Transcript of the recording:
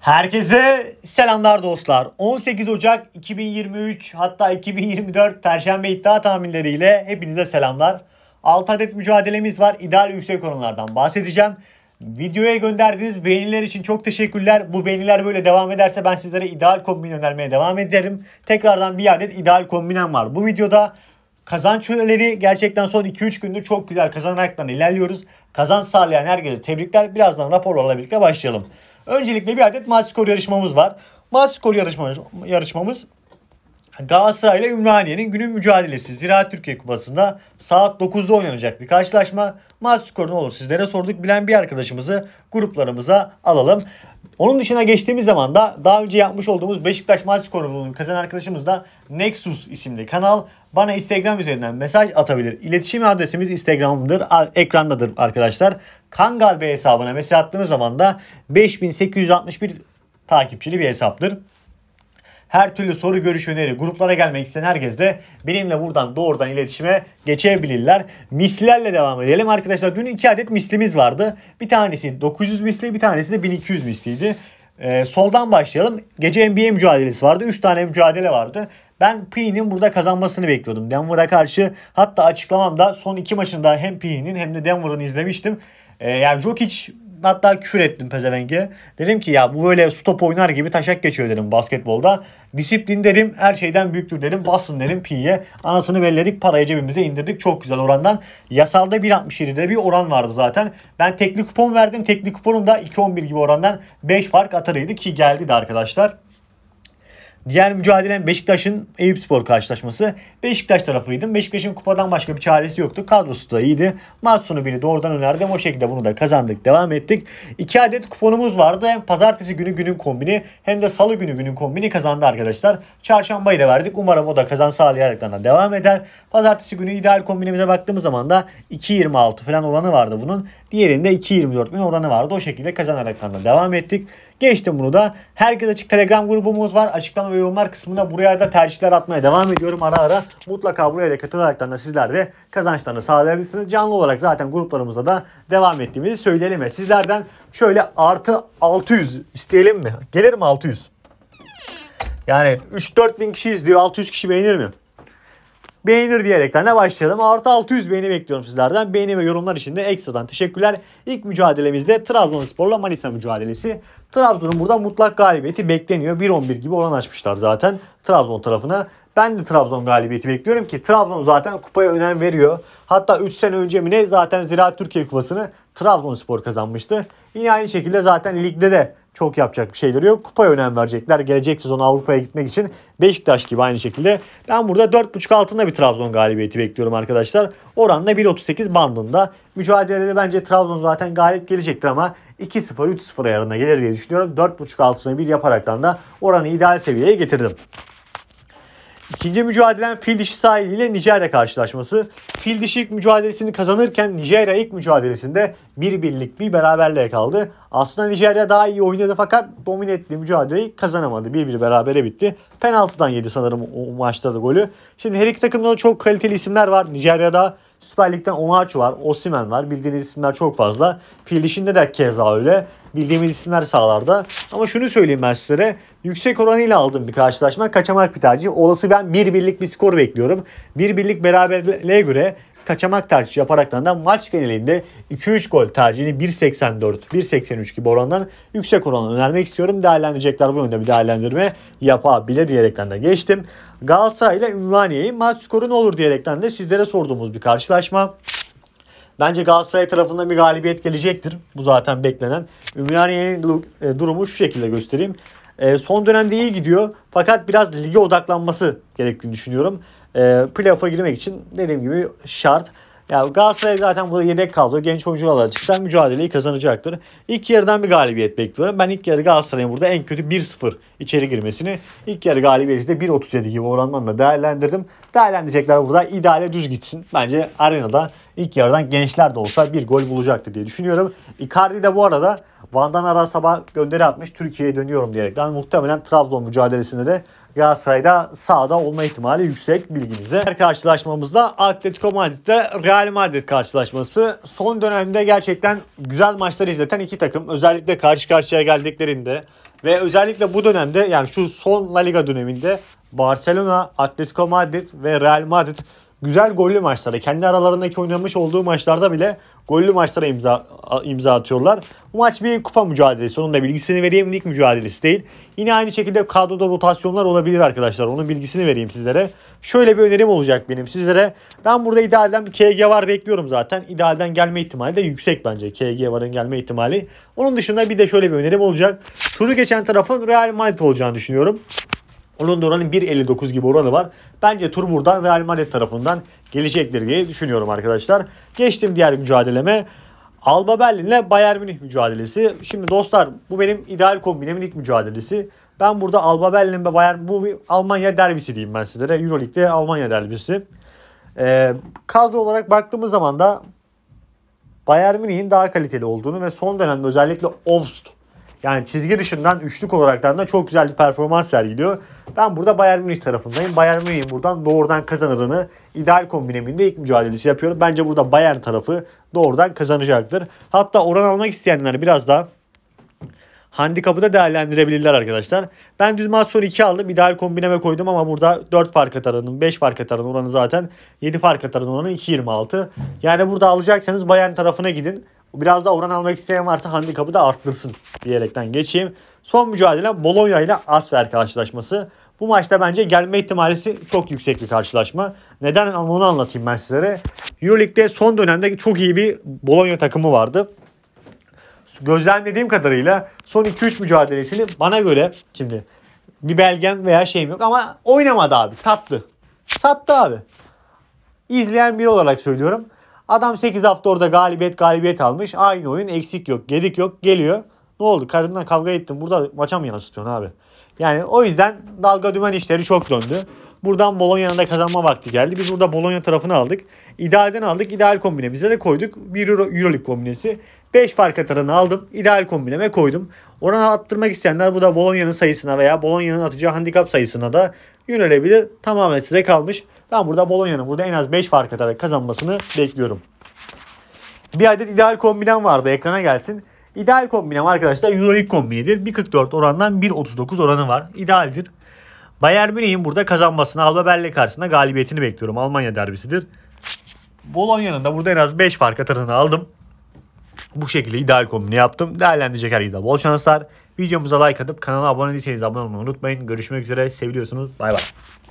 Herkese selamlar dostlar. 18 Ocak 2023 hatta 2024 Perşembe iddia tahminleriyle hepinize selamlar. 6 adet mücadelemiz var. İdeal yüksek oranlardan bahsedeceğim. Videoya gönderdiğiniz beğeniler için çok teşekkürler. Bu beğeniler böyle devam ederse ben sizlere ideal kombin önermeye devam ederim. Tekrardan bir adet ideal kombinem var. Bu videoda Kazanç öleri gerçekten son 2-3 gündür çok güzel kazanaraktan ilerliyoruz. Kazanç sağlayan herkese tebrikler. Birazdan raporlarla birlikte başlayalım. Öncelikle bir adet maç skor yarışmamız var. Maç skor yarışmamız, yarışmamız Galatasaray ile Ümraniye'nin günün mücadelesi Ziraat Türkiye Kupası'nda saat 9'da oynanacak bir karşılaşma. Maç skoru ne olur sizlere sorduk. Bilen bir arkadaşımızı gruplarımıza alalım. Onun dışına geçtiğimiz zaman da daha önce yapmış olduğumuz Beşiktaş maç skorunu kazan arkadaşımız da Nexus isimli kanal. Bana Instagram üzerinden mesaj atabilir. İletişim adresimiz Instagram'dır. Ekrandadır arkadaşlar. Kangal Bey hesabına mesaj attığınız zaman da 5861 takipçili bir hesaptır. Her türlü soru, görüş, öneri, gruplara gelmek isteyen herkes de benimle buradan doğrudan iletişime geçebilirler. Mislerle devam edelim. Arkadaşlar dün iki adet mislimiz vardı. Bir tanesi 900 misli, bir tanesi de 1200 misliydi. Ee, soldan başlayalım. Gece NBA mücadelesi vardı. 3 tane mücadele vardı. Ben P'nin burada kazanmasını bekliyordum Denver'a karşı. Hatta açıklamamda son iki maçında hem P'nin hem de Denver'ın izlemiştim. Ee, yani Jokic hatta küfür ettim pezevenge. Dedim ki ya bu böyle stop oynar gibi taşak geçiyor dedim basketbolda. Disiplin dedim her şeyden büyüktür dedim. Basın dedim pi'ye. Anasını belledik parayı cebimize indirdik. Çok güzel orandan. Yasalda 1.67'de bir oran vardı zaten. Ben tekli kupon verdim. Tekli kuponum da 2.11 gibi orandan 5 fark atarıydı ki geldi de arkadaşlar. Diğer mücadelem Beşiktaş'ın spor karşılaşması. Beşiktaş tarafıydım. Beşiktaş'ın kupadan başka bir çaresi yoktu. Kadrosu da iyiydi. Maç sonu beni doğrudan önerdim. O şekilde bunu da kazandık. Devam ettik. İki adet kuponumuz vardı. Hem pazartesi günü günün kombini hem de salı günü günün kombini kazandı arkadaşlar. Çarşambayı da verdik. Umarım o da kazan sağlayaraktan da devam eder. Pazartesi günü ideal kombinimize baktığımız zaman da 2.26 falan oranı vardı bunun. Diğerinde 2.24 bin oranı vardı. O şekilde kazanaraktan da devam ettik. Geçtim bunu da. Herkes açık Telegram grubumuz var. Açıklama ve yorumlar kısmında buraya da tercihler atmaya devam ediyorum ara ara. Mutlaka buraya da katılaraktan da sizler de kazançlarını sağlayabilirsiniz. Canlı olarak zaten gruplarımızda da devam ettiğimizi söyleyelim. Ve sizlerden şöyle artı 600 isteyelim mi? Gelir mi 600? Yani 3-4 bin kişi izliyor. 600 kişi beğenir mi? beğenir diyerekten de başlayalım. Artı 600 beğeni bekliyorum sizlerden. Beğeni ve yorumlar için de ekstradan teşekkürler. İlk mücadelemizde Trabzonspor'la Manisa mücadelesi. Trabzon'un burada mutlak galibiyeti bekleniyor. 1-11 gibi oran açmışlar zaten Trabzon tarafına. Ben de Trabzon galibiyeti bekliyorum ki Trabzon zaten kupaya önem veriyor. Hatta 3 sene önce mi ne zaten Ziraat Türkiye Kupası'nı Trabzonspor kazanmıştı. Yine aynı şekilde zaten ligde de çok yapacak bir şeyleri yok. Kupaya önem verecekler. Gelecek sezon Avrupa'ya gitmek için Beşiktaş gibi aynı şekilde. Ben burada 4.5 altında bir Trabzon galibiyeti bekliyorum arkadaşlar. Oranla 1.38 bandında. Mücadelede bence Trabzon zaten galip gelecektir ama 2-0 3-0 ayarına gelir diye düşünüyorum. 4.5 altına bir yaparaktan da oranı ideal seviyeye getirdim. İkinci mücadelen fil dişi sahiliyle Nijerya karşılaşması. Fil dişi ilk mücadelesini kazanırken Nijerya ilk mücadelesinde bir birlik bir beraberliğe kaldı. Aslında Nijerya daha iyi oynadı fakat domine etti mücadeleyi kazanamadı. Bir bir berabere bitti. Penaltıdan yedi sanırım o maçta da golü. Şimdi her iki takımda da çok kaliteli isimler var. Nijerya'da Süper Lig'den Onaç var, Osimen var. Bildiğiniz isimler çok fazla. Fil işinde de keza öyle. Bildiğimiz isimler sağlarda. Ama şunu söyleyeyim ben sizlere. Yüksek oranıyla aldığım bir karşılaşma kaçamak bir tercih. Olası ben bir birlik bir skor bekliyorum. Bir birlik beraberliğe göre kaçamak tercih yaparaktan da maç genelinde 2-3 gol tercihini 1.84, 1.83 gibi orandan yüksek oranla önermek istiyorum. Değerlendirecekler bu yönde bir değerlendirme yapabilir diyerekten de geçtim. Galatasaray ile Ümraniye'yi maç skoru ne olur diyerekten de sizlere sorduğumuz bir karşılaşma. Bence Galatasaray tarafından bir galibiyet gelecektir. Bu zaten beklenen. Ümraniye'nin e, durumu şu şekilde göstereyim. Ee, son dönemde iyi gidiyor. Fakat biraz lige odaklanması gerektiğini düşünüyorum. E, playoff'a girmek için dediğim gibi şart. Ya yani Galatasaray zaten burada yedek kaldı. Genç oyuncularla çıksa mücadeleyi kazanacaktır. İlk yarıdan bir galibiyet bekliyorum. Ben ilk yarı Galatasaray'ın burada en kötü 1-0 içeri girmesini ilk yarı galibiyeti de 1.37 gibi orandan da değerlendirdim. Değerlendirecekler burada ideale düz gitsin. Bence arenada ilk yarıdan gençler de olsa bir gol bulacaktır diye düşünüyorum. Icardi de bu arada Van'dan ara sabah gönderi atmış Türkiye'ye dönüyorum diyerekten muhtemelen Trabzon mücadelesinde de Galatasaray'da sağda olma ihtimali yüksek bilginize. Her karşılaşmamızda Atletico Madrid'de Real Madrid karşılaşması. Son dönemde gerçekten güzel maçları izleten iki takım özellikle karşı karşıya geldiklerinde ve özellikle bu dönemde yani şu son La Liga döneminde Barcelona, Atletico Madrid ve Real Madrid güzel gollü maçlara, kendi aralarındaki oynamış olduğu maçlarda bile gollü maçlara imza imza atıyorlar. Bu maç bir kupa mücadelesi. Onun da bilgisini vereyim. Lig mücadelesi değil. Yine aynı şekilde kadroda rotasyonlar olabilir arkadaşlar. Onun bilgisini vereyim sizlere. Şöyle bir önerim olacak benim sizlere. Ben burada idealden bir KG var bekliyorum zaten. İdealden gelme ihtimali de yüksek bence. KG varın gelme ihtimali. Onun dışında bir de şöyle bir önerim olacak. Turu geçen tarafın Real Madrid olacağını düşünüyorum. Onun da oranın 1.59 gibi oranı var. Bence tur buradan Real Madrid tarafından gelecektir diye düşünüyorum arkadaşlar. Geçtim diğer mücadeleme. Alba Berlin ile Bayern Münih mücadelesi. Şimdi dostlar bu benim ideal kombinemin ilk mücadelesi. Ben burada Alba Berlin ve Bayern bu bir Almanya derbisi diyeyim ben sizlere. Euroleague'de Almanya derbisi. Ee, kadro olarak baktığımız zaman da Bayern Münih'in daha kaliteli olduğunu ve son dönemde özellikle Obst yani çizgi dışından üçlük olaraktan da çok güzel bir performans sergiliyor. Ben burada Bayern Münih tarafındayım. Bayern Münih'in buradan doğrudan kazanırını ideal kombineminde ilk mücadelesi yapıyorum. Bence burada Bayern tarafı doğrudan kazanacaktır. Hatta oran almak isteyenler biraz daha handikapı da değerlendirebilirler arkadaşlar. Ben düz maç sonu 2 aldım. İdeal kombineme koydum ama burada 4 fark atarının 5 fark atarının oranı zaten 7 fark atarının oranı 2.26. Yani burada alacaksanız Bayern tarafına gidin. Biraz daha oran almak isteyen varsa handikapı da arttırsın diyerekten geçeyim. Son mücadele Bologna ile Asfer karşılaşması. Bu maçta bence gelme ihtimalisi çok yüksek bir karşılaşma. Neden onu anlatayım ben sizlere. Euroleague'de son dönemde çok iyi bir Bologna takımı vardı. Gözlemlediğim kadarıyla son 2-3 mücadelesini bana göre şimdi bir belgem veya şeyim yok ama oynamadı abi sattı. Sattı abi. İzleyen biri olarak söylüyorum. Adam 8 hafta orada galibiyet galibiyet almış. Aynı oyun eksik yok, gedik yok geliyor. Ne oldu? Karından kavga ettim Burada maça mı yansıtıyorsun abi? Yani o yüzden dalga dümen işleri çok döndü. Buradan Bologna'nın da kazanma vakti geldi. Biz burada Bologna tarafını aldık. İdealden aldık. İdeal kombinemize de koyduk. 1 Euro, Euroleague kombinesi. 5 fark atarını aldım. İdeal kombineme koydum. Oranı arttırmak isteyenler bu da Bologna'nın sayısına veya Bologna'nın atacağı handikap sayısına da yönelebilir. Tamamen size kalmış. Ben burada Bologna'nın burada en az 5 fark atarak kazanmasını bekliyorum. Bir adet ideal kombinem vardı. Ekrana gelsin. İdeal kombinem arkadaşlar Euroleague kombinidir. 1.44 orandan 1.39 oranı var. İdealdir. Bayern Münih'in burada kazanmasını Alba Berlin karşısında galibiyetini bekliyorum. Almanya derbisidir. Bolonya'nın da burada en az 5 fark atarını aldım. Bu şekilde ideal kombini yaptım. Değerlendirecek her yılda bol şanslar. Videomuza like atıp kanala abone değilseniz abone olmayı unutmayın. Görüşmek üzere. Seviyorsunuz. Bay bay.